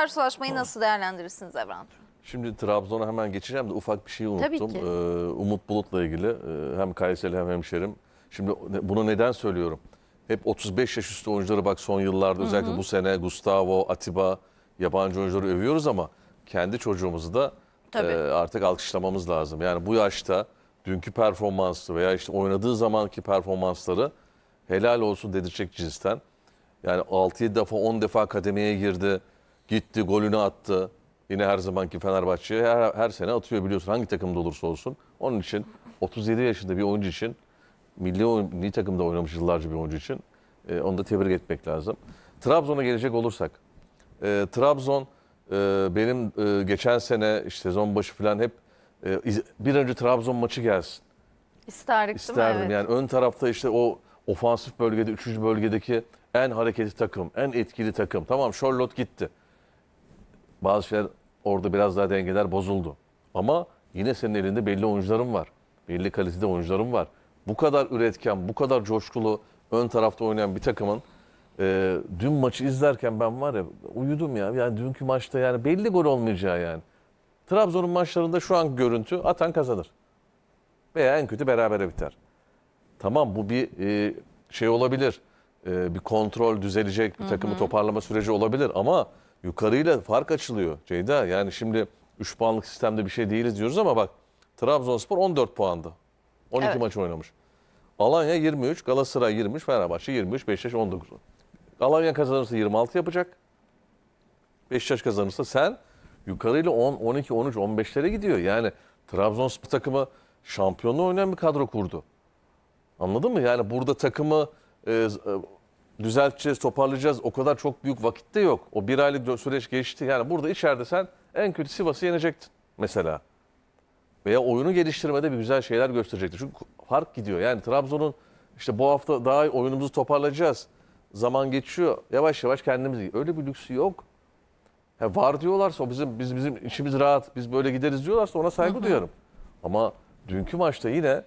karşılaşmayı nasıl değerlendirirsiniz Evren Şimdi Trabzon'a hemen geçeceğim de ufak bir şey unuttum. Tabii ki. Ee, Umut Bulut'la ilgili e, hem Kayseri hem hemşerim. Şimdi bunu neden söylüyorum? Hep 35 yaş üstü oyuncuları bak son yıllarda özellikle bu sene Gustavo, Atiba yabancı oyuncuları övüyoruz ama kendi çocuğumuzu da e, artık alkışlamamız lazım. Yani bu yaşta dünkü performansı veya işte oynadığı zamanki performansları helal olsun dedirecek cinsten. Yani 6-7 defa 10 defa kademeye girdi. Gitti golünü attı. Yine her zamanki Fenerbahçe her, her sene atıyor biliyorsun hangi takımda olursa olsun. Onun için 37 yaşında bir oyuncu için milli, milli takımda oynamış yıllarca bir oyuncu için e, onu da tebrik etmek lazım. Trabzon'a gelecek olursak. E, Trabzon e, benim e, geçen sene işte sezon başı falan hep e, bir önce Trabzon maçı gelsin. İsterdik İsterdim. Evet. Yani ön tarafta işte o ofansif bölgede, üçüncü bölgedeki en hareketli takım, en etkili takım. Tamam Charlotte gitti bazı şeyler orada biraz daha dengeler bozuldu. Ama yine senin elinde belli oyuncuların var. Belli kalitede oyuncuların var. Bu kadar üretken, bu kadar coşkulu ön tarafta oynayan bir takımın e, dün maçı izlerken ben var ya uyudum ya. Yani dünkü maçta yani belli gol olmayacağı yani. Trabzon'un maçlarında şu an görüntü atan kazanır. Veya en kötü berabere biter. Tamam bu bir e, şey olabilir. E, bir kontrol düzelecek, bir takımı hı hı. toparlama süreci olabilir ama yukarıyla fark açılıyor Ceyda. Yani şimdi 3 puanlık sistemde bir şey değiliz diyoruz ama bak Trabzonspor 14 puandı 12 evet. maç oynamış. Alanya 23, Galatasaray 20 Fenerbahçe 23, Beşiktaş 19. Alanya kazanırsa 26 yapacak. Beşiktaş kazanırsa sen yukarıyla 10, 12, 13, 15'lere gidiyor. Yani Trabzonspor takımı şampiyonluğu oynayan bir kadro kurdu. Anladın mı? Yani burada takımı e, e, düzelteceğiz, toparlayacağız. O kadar çok büyük vakitte yok. O bir aylık süreç geçti. Yani burada içeride sen en kötü Sivas'ı yenecektin mesela. Veya oyunu geliştirmede bir güzel şeyler gösterecektin. Çünkü fark gidiyor. Yani Trabzon'un işte bu hafta daha oyunumuzu toparlayacağız. Zaman geçiyor. Yavaş yavaş kendimiz öyle bir lüksü yok. Ha, var diyorlarsa o bizim biz bizim işimiz rahat. Biz böyle gideriz diyorlarsa ona saygı Hı duyarım. Ama dünkü maçta yine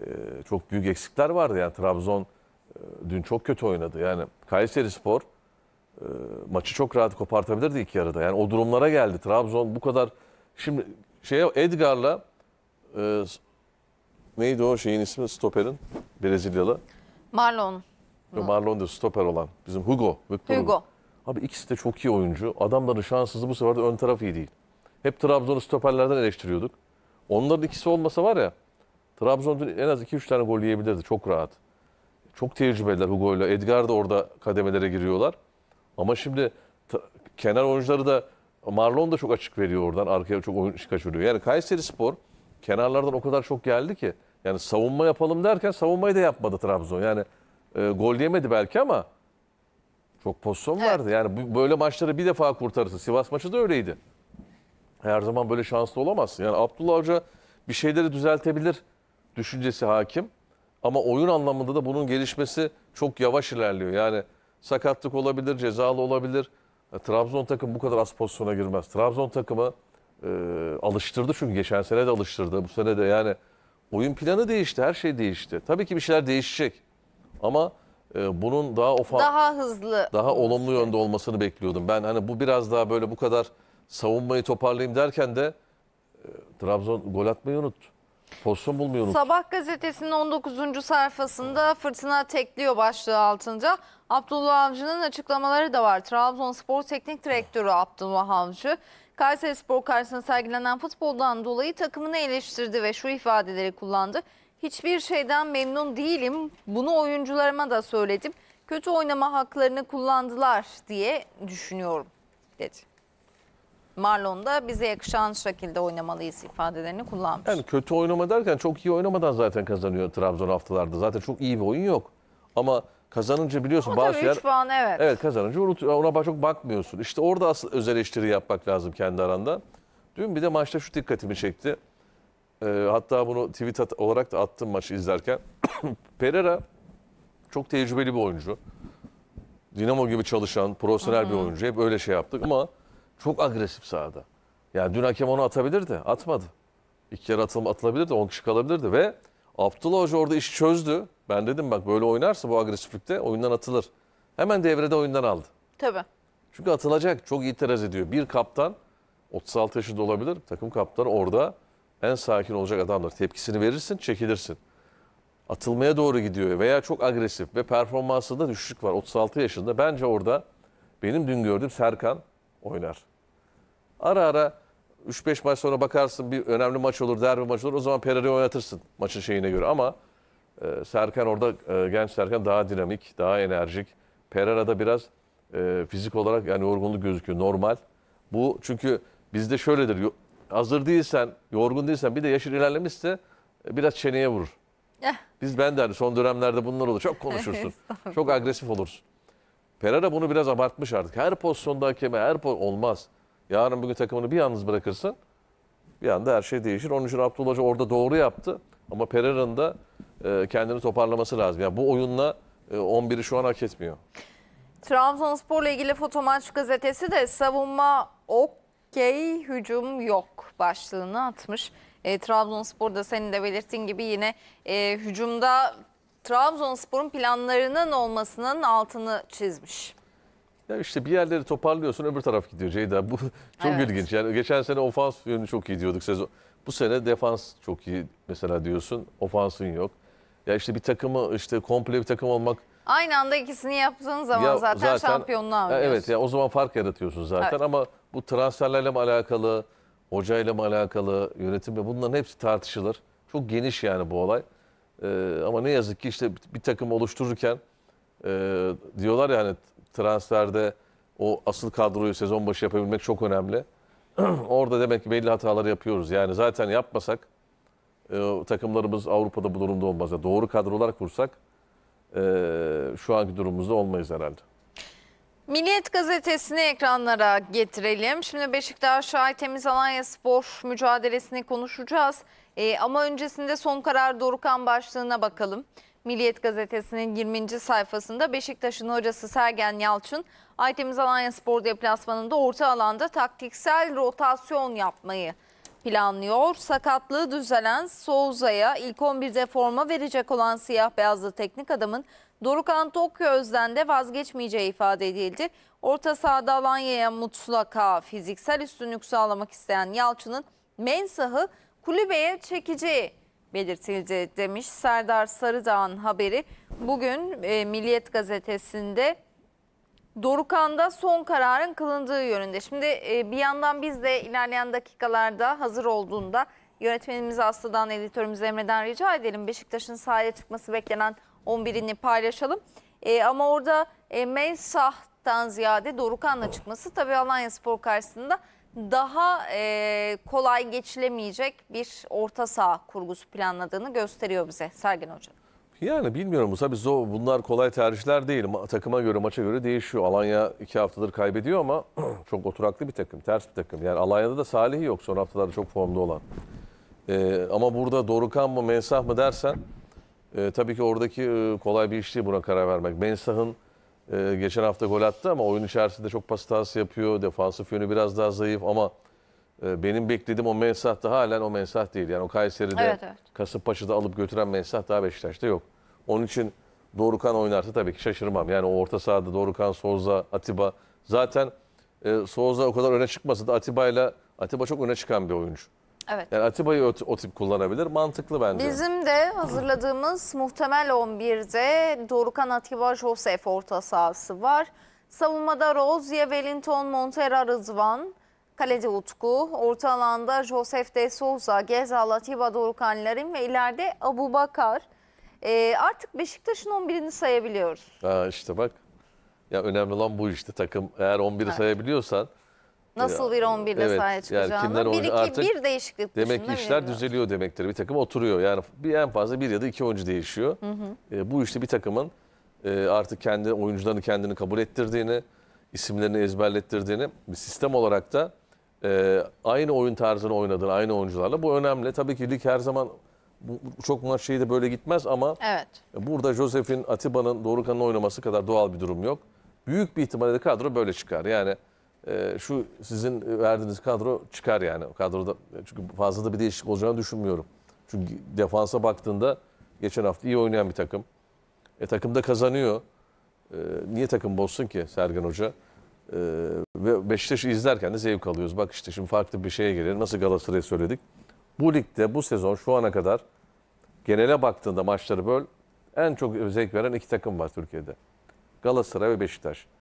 e, çok büyük eksikler vardı yani Trabzon e, dün çok kötü oynadı. Yani Kayseri Spor e, maçı çok rahat kopartabilirdi ilk yarıda. Yani o durumlara geldi. Trabzon bu kadar... Şimdi şeye Edgar'la e, neydi o şeyin ismi stoperin Brezilyalı? Marlon. Yo, Marlon diyor stoper olan bizim Hugo. Victor Hugo. Hugo. Abi ikisi de çok iyi oyuncu. Adamların şanssızlığı bu sefer de ön taraf iyi değil. Hep Trabzon'u stoperlerden eleştiriyorduk. Onların ikisi olmasa var ya Trabzon en az 2-3 tane gol yiyebilirdi çok rahat. Çok tecrübeliler Hugo ile. Edgar da orada kademelere giriyorlar. Ama şimdi kenar oyuncuları da Marlon da çok açık veriyor oradan. Arkaya çok oyun kaçırıyor. Yani Kayseri Spor kenarlardan o kadar çok geldi ki. Yani savunma yapalım derken savunmayı da yapmadı Trabzon. Yani e, gol yemedi belki ama çok pozisyon evet. vardı. Yani böyle maçları bir defa kurtarırsın. Sivas maçı da öyleydi. Her zaman böyle şanslı olamazsın. Yani Abdullah Hoca bir şeyleri düzeltebilir düşüncesi hakim. Ama oyun anlamında da bunun gelişmesi çok yavaş ilerliyor. Yani sakatlık olabilir, cezalı olabilir. E, Trabzon takım bu kadar az pozisyona girmez. Trabzon takımı e, alıştırdı çünkü geçen sene de alıştırdı. Bu sene de yani oyun planı değişti, her şey değişti. Tabii ki bir şeyler değişecek. Ama e, bunun daha ofa, daha hızlı, daha olumlu yönde olmasını bekliyordum. Ben hani bu biraz daha böyle bu kadar savunmayı toparlayayım derken de e, Trabzon gol atmayı unuttu. Pozisyon bulmuyorum. Sabah gazetesinin 19. sayfasında fırtına tekliyor başlığı altında. Abdullah Avcı'nın açıklamaları da var. Trabzonspor Teknik Direktörü Abdullah Avcı, Kayseri Spor karşısında sergilenen futboldan dolayı takımını eleştirdi ve şu ifadeleri kullandı. Hiçbir şeyden memnun değilim. Bunu oyuncularıma da söyledim. Kötü oynama haklarını kullandılar diye düşünüyorum dedi. Marlon'da bize yakışan şekilde oynamalıyız ifadelerini kullanmış. Yani kötü oynama derken çok iyi oynamadan zaten kazanıyor Trabzon haftalarda. Zaten çok iyi bir oyun yok. Ama kazanınca biliyorsun Ama bazı yer... puan evet. Evet kazanınca unutuyor. ona çok bakmıyorsun. İşte orada asıl öz eleştiri yapmak lazım kendi aranda. Dün bir de maçta şu dikkatimi çekti. Ee, hatta bunu tweet at olarak da attım maçı izlerken. Pereira çok tecrübeli bir oyuncu. Dinamo gibi çalışan, profesyonel Hı -hı. bir oyuncu. Hep öyle şey yaptık ama çok agresif sahada. Yani dün hakem onu atabilirdi. Atmadı. İki kere atılma atılabilirdi. on kişi kalabilirdi ve Abdullah Hoca orada işi çözdü. Ben dedim bak böyle oynarsa bu agresiflikte oyundan atılır. Hemen devrede oyundan aldı. Tabii. Çünkü atılacak. Çok itiraz ediyor. Bir kaptan 36 yaşında olabilir. Takım kaptanı orada en sakin olacak adamlar. Tepkisini verirsin, çekilirsin. Atılmaya doğru gidiyor veya çok agresif ve performansında düşüşlük var. 36 yaşında. Bence orada benim dün gördüğüm Serkan oynar. Ara ara 3-5 maç sonra bakarsın bir önemli maç olur, derbi maç olur. O zaman Pereira'yı oynatırsın maçın şeyine göre ama e, Serkan orada e, genç Serkan daha dinamik, daha enerjik. da biraz e, fizik olarak yani yorgunluk gözüküyor normal. Bu çünkü bizde şöyledir. Hazır değilsen, yorgun değilsen bir de yaşın ilerlemişse e, biraz çeneye vurur. Eh. Biz ben de hani son dönemlerde bunlar olur. Çok konuşursun. çok agresif olursun. Pereira bunu biraz abartmış artık. Her pozisyonda hakeme, her poz olmaz. Yarın bugün takımını bir yalnız bırakırsın. Bir anda her şey değişir. Onun için Abdullah Hoca orada doğru yaptı. Ama Pereira'nın da e, kendini toparlaması lazım. Yani bu oyunla e, 11'i şu an hak etmiyor. Trabzonspor'la ilgili Fotomaç gazetesi de savunma okey, hücum yok başlığını atmış. E, Trabzonspor'da senin de belirttiğin gibi yine e, hücumda Trabzonspor'un planlarının olmasının altını çizmiş. Ya işte bir yerleri toparlıyorsun öbür taraf gidiyor Ceyda. Bu çok evet. ilginç. Yani geçen sene ofans yönü çok iyi diyorduk sezon. Bu sene defans çok iyi mesela diyorsun. Ofansın yok. Ya işte bir takımı işte komple bir takım olmak Aynı anda ikisini yaptığın zaman ya zaten, zaten şampiyonluğa alıyorsun. Evet ya o zaman fark yaratıyorsun zaten evet. ama bu transferlerle mi alakalı, hocayla mı alakalı, yönetimle bunların hepsi tartışılır. Çok geniş yani bu olay. E, ama ne yazık ki işte bir takım oluştururken e, diyorlar ya hani transferde o asıl kadroyu sezon başı yapabilmek çok önemli. Orada demek ki belli hatalar yapıyoruz. Yani zaten yapmasak e, takımlarımız Avrupa'da bu durumda olmaz. Yani doğru kadrolar kursak e, şu anki durumumuzda olmayız herhalde. Milliyet gazetesini ekranlara getirelim. Şimdi Beşiktaş Aytemiz Alanya Spor mücadelesini konuşacağız. Ee, ama öncesinde son karar Dorukan başlığına bakalım. Milliyet gazetesinin 20. sayfasında Beşiktaş'ın hocası Sergen Yalçın, Aytemiz Alanya Spor deplasmanında orta alanda taktiksel rotasyon yapmayı planlıyor. Sakatlığı düzelen Souza'ya ilk 11'de forma verecek olan siyah beyazlı teknik adamın Dorukhan Tokyo'dan de vazgeçmeyeceği ifade edildi. Orta sahada Alanya'ya mutlaka fiziksel üstünlük sağlamak isteyen Yalçın'ın mensahı kulübeye çekeceği belirtildi demiş Serdar Sarıdağ'ın haberi. Bugün e, Milliyet Gazetesi'nde Dorukan'da son kararın kılındığı yönünde. Şimdi e, bir yandan biz de ilerleyen dakikalarda hazır olduğunda yönetmenimiz Aslı'dan, editörümüz Emre'den rica edelim. Beşiktaş'ın sahaya çıkması beklenen 11'ini paylaşalım. E, ama orada e, Mensah'tan ziyade Dorukan'la çıkması tabii Alanya Spor karşısında daha e, kolay geçilemeyecek bir orta saha kurgusu planladığını gösteriyor bize Sergen Hoca'nın. Yani bilmiyorum bu tabii zor, bunlar kolay tercihler değil. Ma- Takıma göre, maça göre değişiyor. Alanya iki haftadır kaybediyor ama çok oturaklı bir takım, ters bir takım. Yani Alanya'da da salih yok son haftalarda çok formda olan. Ee, ama burada Dorukan mı, Mensah mı dersen e, tabii ki oradaki e, kolay bir iş değil buna karar vermek. Mensah'ın e, geçen hafta gol attı ama oyun içerisinde çok pas yapıyor. Defansif yönü biraz daha zayıf ama e, benim beklediğim o Mensah da halen o Mensah değil. Yani o Kayseri'de, Evet, evet. Kasımpaşa'da alıp götüren Mensah daha Beşiktaş'ta yok. Onun için Dorukan oynarsa tabii ki şaşırmam. Yani o orta sahada Dorukan, Souza, Atiba. Zaten e, Souza o kadar öne çıkmasa da Atiba ile Atiba çok öne çıkan bir oyuncu. Evet. Yani Atiba'yı o, o tip kullanabilir. Mantıklı bence. Bizim de hazırladığımız muhtemel 11'de Dorukan Atiba Josef orta sahası var. Savunmada Rozier, Wellington, Montero, Rızvan. Kalede Utku, orta alanda Josef de Souza, Gezal, Atiba, Dorukan ve ileride Abu Bakar. E, artık Beşiktaş'ın 11'ini sayabiliyoruz. Ha işte bak. Ya önemli olan bu işte takım. Eğer 11'i evet. sayabiliyorsan Nasıl bir 11 ile evet, sahaya çıkacağını. Yani bir, iki, artık bir değişiklik Demek ki işler bilmiyorum. düzeliyor demektir. Bir takım oturuyor. Yani bir en fazla bir ya da iki oyuncu değişiyor. Hı hı. E, bu işte bir takımın e, artık kendi oyuncularını kendini kabul ettirdiğini, isimlerini ezberlettirdiğini, bir sistem olarak da e, aynı oyun tarzını oynadığını, aynı oyuncularla. Bu önemli. Tabii ki lig her zaman bu, çok maç şeyi de böyle gitmez ama evet. burada Josef'in Atiba'nın Dorukhan'ın oynaması kadar doğal bir durum yok. Büyük bir ihtimalle de kadro böyle çıkar. Yani e, şu sizin verdiğiniz kadro çıkar yani. kadroda çünkü fazla da bir değişiklik olacağını düşünmüyorum. Çünkü defansa baktığında geçen hafta iyi oynayan bir takım. E da kazanıyor. E, niye takım bozsun ki Sergen Hoca? E, ve Beşiktaş'ı izlerken de zevk alıyoruz. Bak işte şimdi farklı bir şeye gelir. Nasıl Galatasaray'ı söyledik bu ligde bu sezon şu ana kadar genele baktığında maçları böl en çok zevk veren iki takım var Türkiye'de. Galatasaray ve Beşiktaş.